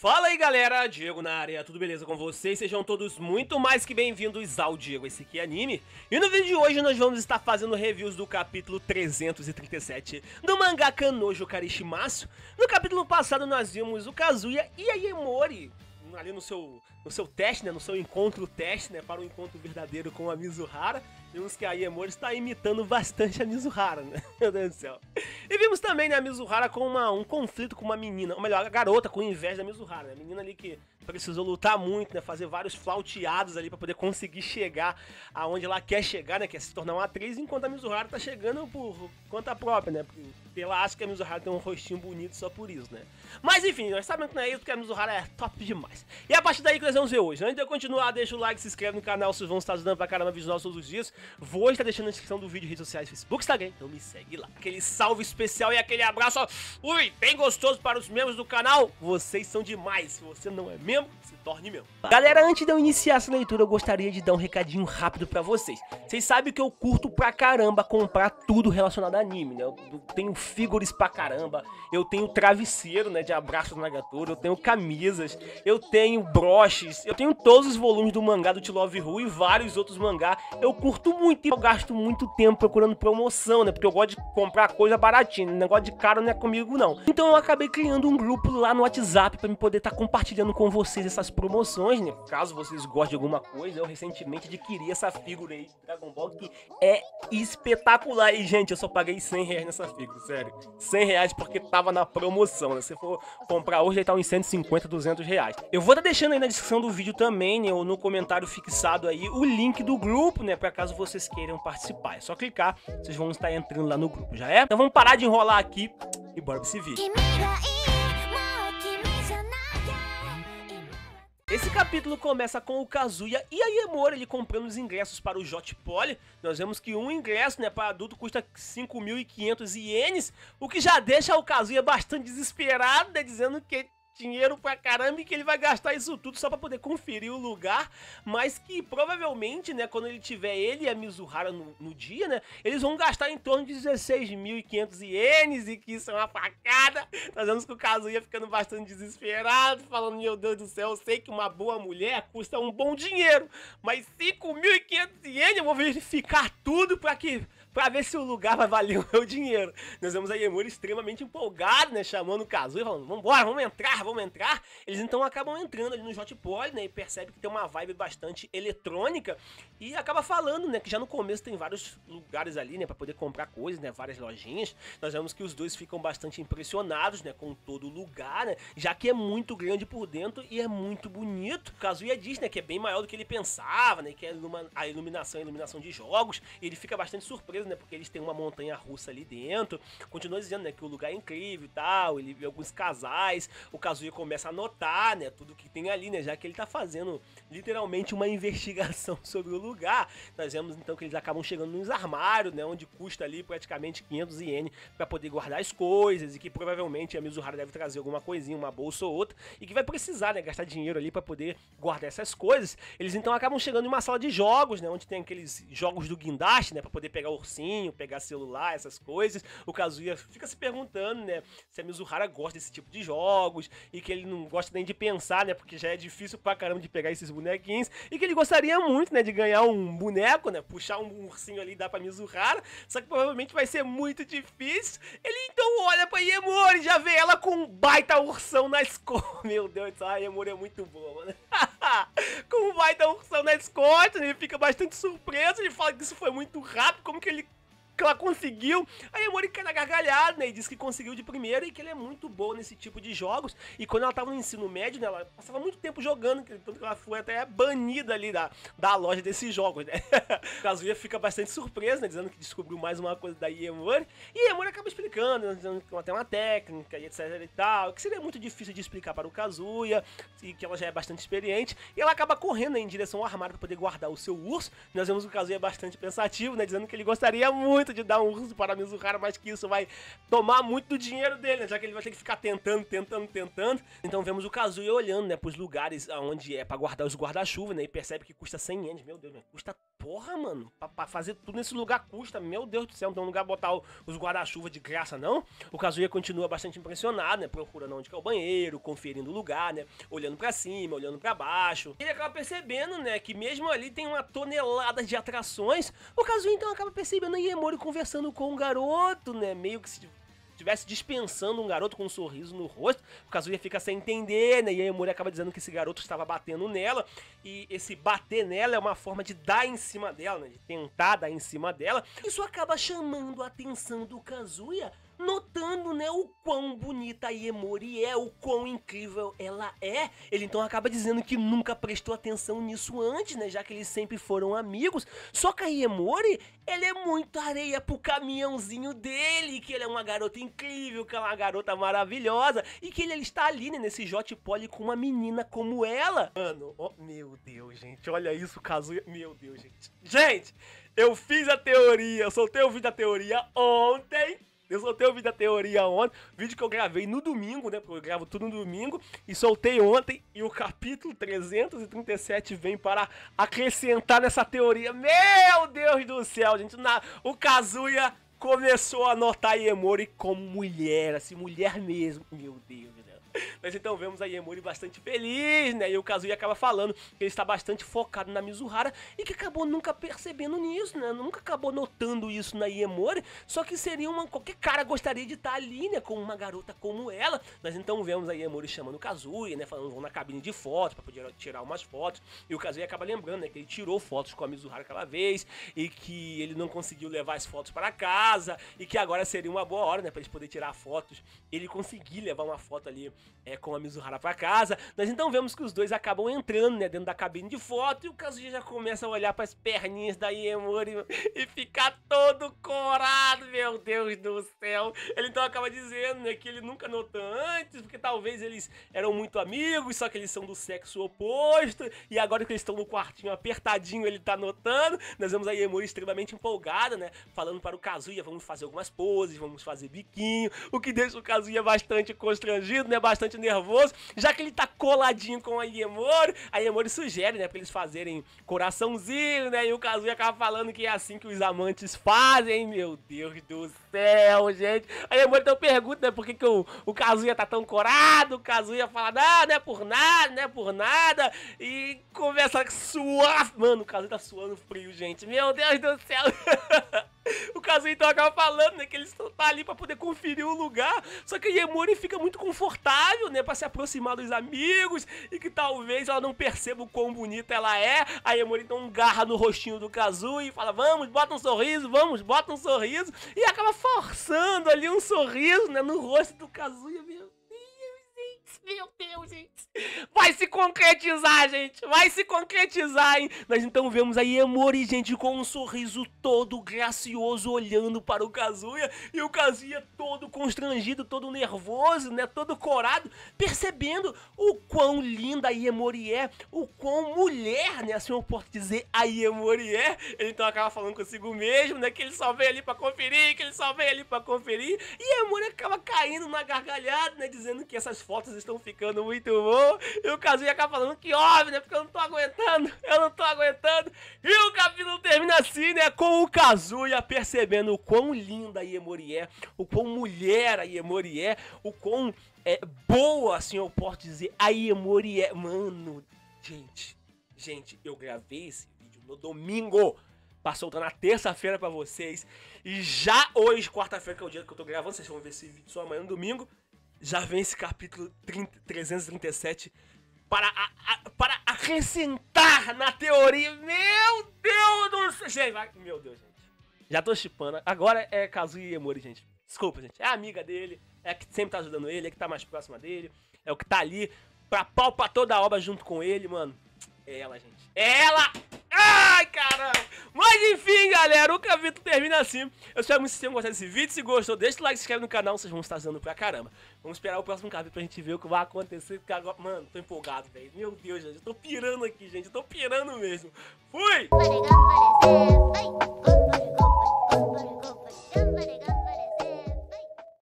Fala aí galera, Diego na área, tudo beleza com vocês? Sejam todos muito mais que bem-vindos ao Diego, esse aqui é anime. E no vídeo de hoje nós vamos estar fazendo reviews do capítulo 337 do mangá Kanojo Karishimasu. No capítulo passado nós vimos o Kazuya e a Yemori ali no seu, no seu teste, né? No seu encontro teste, né? Para o um encontro verdadeiro com a Mizuhara. Vimos que a Iemori está imitando bastante a Mizuhara, né? Meu Deus do céu. E vimos também, né, a Mizuhara com uma, um conflito com uma menina, ou melhor, a garota com inveja da Mizuhara, né? A menina ali que precisou lutar muito, né? Fazer vários flauteados ali para poder conseguir chegar aonde ela quer chegar, né? Que é se tornar uma atriz, enquanto a Mizuhara tá chegando por conta própria, né? Pela acha que a Mizuhara tem um rostinho bonito só por isso, né? Mas enfim, nós sabemos que não é isso, que a Mizuhara é top demais. E a partir daí que nós vamos ver hoje, né? Antes de eu continuar, deixa o like, se inscreve no canal, vocês vão estar ajudando pra caramba visual nossos todos os dias. Vou estar deixando na descrição do vídeo, redes sociais, Facebook, Instagram, então me segue lá. Aquele salve especial e aquele abraço, ó, ui, bem gostoso para os membros do canal. Vocês são demais, se você não é membro, membro, se torne membro. Galera, antes de eu iniciar essa leitura, eu gostaria de dar um recadinho rápido para vocês. Vocês sabem que eu curto pra caramba comprar tudo relacionado a anime, né? Eu tenho figures pra caramba, eu tenho travesseiro, né, de abraço do Nagatoro, eu tenho camisas, eu tenho broches, eu tenho todos os volumes do mangá do T Love Who e vários outros mangá. Eu curto muito e eu gasto muito tempo procurando promoção, né? Porque eu gosto de comprar coisa baratinha, né? negócio de caro não é comigo não. Então eu acabei criando um grupo lá no WhatsApp para me poder estar tá compartilhando com vocês vocês essas promoções, né? Caso vocês gostem de alguma coisa, eu recentemente adquiri essa figura aí, Dragon Ball, que é espetacular. E, gente, eu só paguei 100 reais nessa figura, sério. 100 reais porque tava na promoção, né? Se for comprar hoje, ele tá uns 150, 200 reais. Eu vou estar tá deixando aí na descrição do vídeo também, né? Ou no comentário fixado aí, o link do grupo, né? Pra caso vocês queiram participar. É só clicar, vocês vão estar entrando lá no grupo, já é? Então vamos parar de enrolar aqui e bora pra esse vídeo. Esse capítulo começa com o Kazuya e a Yemura ele comprando os ingressos para o Jot Poli. Nós vemos que um ingresso né, para adulto custa 5.500 ienes, o que já deixa o Kazuya bastante desesperado, né, dizendo que dinheiro pra caramba e que ele vai gastar isso tudo só pra poder conferir o lugar, mas que provavelmente, né, quando ele tiver ele e a Mizuhara no, no dia, né, eles vão gastar em torno de 16.500 ienes e que isso é uma facada. Nós vemos que o Kazuya ficando bastante desesperado, falando, meu Deus do céu, eu sei que uma boa mulher custa um bom dinheiro, mas 5.500 ienes eu vou verificar tudo pra que para ver se o lugar vai valer o meu dinheiro. Nós vemos a Yemura extremamente empolgado, né? Chamando o Kazuya, falando, vambora, vamos entrar, vamos entrar. Eles então acabam entrando ali no Jotpoli, né? E percebe que tem uma vibe bastante eletrônica e acaba falando, né? Que já no começo tem vários lugares ali, né? Pra poder comprar coisas, né? Várias lojinhas. Nós vemos que os dois ficam bastante impressionados, né? Com todo o lugar, né? Já que é muito grande por dentro e é muito bonito. O Kazuya diz, né? Que é bem maior do que ele pensava, né? Que é a iluminação, a iluminação de jogos. ele fica bastante surpreso né? Porque eles têm uma montanha russa ali dentro. Continua dizendo, né? Que o lugar é incrível e tal. Ele vê alguns casais. O Kazuya começa a notar, né? Tudo que tem ali, né? Já que ele tá fazendo literalmente uma investigação sobre o lugar. Nós vemos então que eles acabam chegando nos armários, né? Onde custa ali praticamente 500 ienes para poder guardar as coisas. E que provavelmente a Mizuhara deve trazer alguma coisinha, uma bolsa ou outra. E que vai precisar, né? Gastar dinheiro ali para poder guardar essas coisas. Eles então acabam chegando em uma sala de jogos, né? Onde tem aqueles jogos do guindaste, né? Pra poder pegar o pegar celular, essas coisas. O Kazuya fica se perguntando, né, se a Mizuhara gosta desse tipo de jogos e que ele não gosta nem de pensar, né, porque já é difícil pra caramba de pegar esses bonequinhos e que ele gostaria muito, né, de ganhar um boneco, né, puxar um ursinho ali e dar pra Mizuhara, só que provavelmente vai ser muito difícil. Ele então olha pra Yemori e já vê ela com um baita ursão nas costas. Meu Deus, a Yemori é muito boa, mano. Como vai dar um na Scott, ele fica bastante surpreso, ele fala que isso foi muito rápido, como que ele que ela conseguiu. Aí a Mônica era gargalhada, né? E disse que conseguiu de primeira e que ele é muito bom nesse tipo de jogos. E quando ela tava no ensino médio, né, ela passava muito tempo jogando, tanto que ela foi até banida ali da, da loja desses jogos, né? Kazuya fica bastante surpresa, né? Dizendo que descobriu mais uma coisa da Emori. E a acaba explicando, né, dizendo que ela tem uma técnica e etc e tal, que seria muito difícil de explicar para o Kazuya, e que ela já é bastante experiente. E ela acaba correndo né, em direção ao armário para poder guardar o seu urso. Nós vemos o Kazuya é bastante pensativo, né? Dizendo que ele gostaria muito de dar um urso para Mizuhara, mas que isso vai tomar muito dinheiro dele, né? Já que ele vai ter que ficar tentando, tentando, tentando. Então vemos o Kazuya olhando, né, pros lugares onde é para guardar os guarda-chuva, né? E percebe que custa 100 ienes. Meu Deus, né? Custa porra, mano. Pra, pra, fazer tudo nesse lugar custa. Meu Deus do céu, não tem um lugar botar os guarda-chuva de graça, não. O Kazuya continua bastante impressionado, né? Procurando onde é o banheiro, conferindo o lugar, né? Olhando para cima, olhando para baixo. Ele acaba percebendo, né, que mesmo ali tem uma tonelada de atrações. O Kazuya então acaba percebendo a Yemori é conversando com um garoto, né? Meio que se estivesse dispensando um garoto com um sorriso no rosto, o Kazuya fica sem entender, né? E a Emori acaba dizendo que esse garoto estava batendo nela, e esse bater nela é uma forma de dar em cima dela, né? De tentar dar em cima dela. Isso acaba chamando a atenção do Kazuya notando, né, o quão bonita a Iemori é, o quão incrível ela é. Ele então acaba dizendo que nunca prestou atenção nisso antes, né, já que eles sempre foram amigos. Só que a Iemori, ela é muito areia pro caminhãozinho dele, que ele é uma garota incrível, que é uma garota maravilhosa, e que ele, ele está ali, né, nesse Jot poli com uma menina como ela. Mano, oh, meu Deus, gente, olha isso, Kazuya, meu Deus, gente. Gente, eu fiz a teoria, eu soltei o vídeo da teoria ontem, eu soltei o vídeo da teoria ontem, vídeo que eu gravei no domingo, né? Porque eu gravo tudo no domingo, e soltei ontem, e o capítulo 337 vem para acrescentar nessa teoria. Meu Deus do céu, gente, na, o Kazuya começou a notar Iemori como mulher, assim, mulher mesmo. Meu Deus, nós então vemos a Yemori bastante feliz, né? E o Kazuya acaba falando que ele está bastante focado na Mizuhara e que acabou nunca percebendo nisso, né? Nunca acabou notando isso na Yemori só que seria uma qualquer cara gostaria de estar ali, né, com uma garota como ela. Nós então vemos a Yemori chamando o Kazuya, né, falando vão na cabine de fotos para poder tirar umas fotos. E o Kazuya acaba lembrando, né, que ele tirou fotos com a Mizuhara aquela vez e que ele não conseguiu levar as fotos para casa e que agora seria uma boa hora, né, para eles poder tirar fotos. Ele conseguir levar uma foto ali é, com a Mizuhara para casa. Nós então vemos que os dois acabam entrando né, dentro da cabine de foto e o Kazuya já começa a olhar para as perninhas da Iemori e ficar todo corado, meu Deus do céu. Ele então acaba dizendo né, que ele nunca notou antes, porque talvez eles eram muito amigos, só que eles são do sexo oposto e agora que eles estão no quartinho apertadinho, ele tá notando. Nós vemos a Iemori extremamente empolgada, né, falando para o Kazuya, vamos fazer algumas poses, vamos fazer biquinho, o que deixa o Kazuya bastante constrangido, né, bastante nervoso, já que ele tá coladinho com a Iemori, a Iemori sugere, né, pra eles fazerem coraçãozinho, né, e o Kazuya acaba falando que é assim que os amantes fazem, meu Deus do céu, gente. A Iemori então pergunta, né, por que que o, o Kazuya tá tão corado, o Kazuya fala, não, não é por nada, não é por nada, e começa a suar, mano, o Kazuya tá suando frio, gente, meu Deus do céu. Kazuya então acaba falando, né? Que eles estão tá ali pra poder conferir o lugar. Só que a Yemori fica muito confortável, né? Pra se aproximar dos amigos e que talvez ela não perceba o quão bonita ela é. A Yemori então garra no rostinho do Kazuya e fala: Vamos, bota um sorriso, vamos, bota um sorriso. E acaba forçando ali um sorriso, né? No rosto do Kazuya. Meu Deus, gente. Vai se concretizar, gente. Vai se concretizar, hein? Nós então vemos aí Emori, gente, com um sorriso todo gracioso olhando para o Kazuya. E o Kazuya todo constrangido, todo nervoso, né? Todo corado, percebendo o quão linda a Emori é, o quão mulher, né? Assim eu posso dizer, a Emori é. Ele então acaba falando consigo mesmo, né? Que ele só veio ali para conferir, que ele só veio ali para conferir. E a Emori acaba caindo na gargalhada, né? Dizendo que essas fotos estão estão ficando muito bom. E o Kazuya acaba falando que óbvio, né? Porque eu não tô aguentando, eu não tô aguentando. E o capítulo termina assim, né? Com o Kazuya percebendo o quão linda a Iemori é, o quão mulher a Iemori é, o quão é, boa, assim eu posso dizer, a Iemori é. Mano, gente, gente, eu gravei esse vídeo no domingo pra soltar tá na terça-feira para vocês. E já hoje, quarta-feira, que é o dia que eu tô gravando, vocês vão ver esse vídeo só amanhã no domingo já vem esse capítulo 30, 337 para, a, a, para acrescentar na teoria. Meu Deus do céu! Gente, vai, meu Deus, gente. Já tô chipando. Agora é Kazuya Emori, gente. Desculpa, gente. É amiga dele, é a que sempre tá ajudando ele, é que tá mais próxima dele, é o que tá ali pra palpa toda a obra junto com ele, mano. É ela, gente. É ela! Ai, caramba! Mas enfim, galera, o capítulo termina assim. Eu espero muito que vocês tenham gostado desse vídeo. Se gostou, deixa o like, se inscreve no canal, vocês vão estar ajudando pra caramba. Vamos esperar o próximo capítulo pra gente ver o que vai acontecer. Porque agora... Mano, tô empolgado, velho. Meu Deus, gente, eu tô pirando aqui, gente. Eu tô pirando mesmo. Fui!